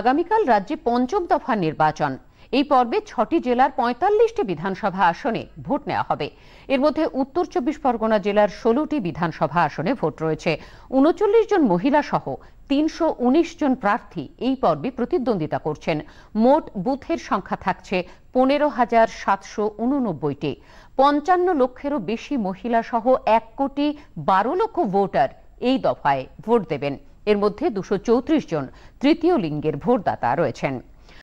আগামীকাল রাজ্যে পঞ্চম দফার নির্বাচন এই পর্বে ছটি জেলার পঁয়তাল্লিশটি বিধানসভা আসনে ভোট নেওয়া হবে এর মধ্যে উত্তর চব্বিশ পরগনা জেলার ষোলোটি বিধানসভা আসনে ভোট রয়েছে উনচল্লিশ জন মহিলা সহ তিনশো উনিশ জন প্রার্থী এই পর্বে প্রতিদ্বন্দ্বিতা করছেন মোট বুথের সংখ্যা থাকছে পনেরো হাজার সাতশো উননব্বইটি পঞ্চান্ন লক্ষেরও বেশি মহিলা সহ এক কোটি বারো লক্ষ ভোটার এই দফায় ভোট দেবেন এর মধ্যে দুশো জন তৃতীয় লিঙ্গের ভোটদাতা রয়েছেন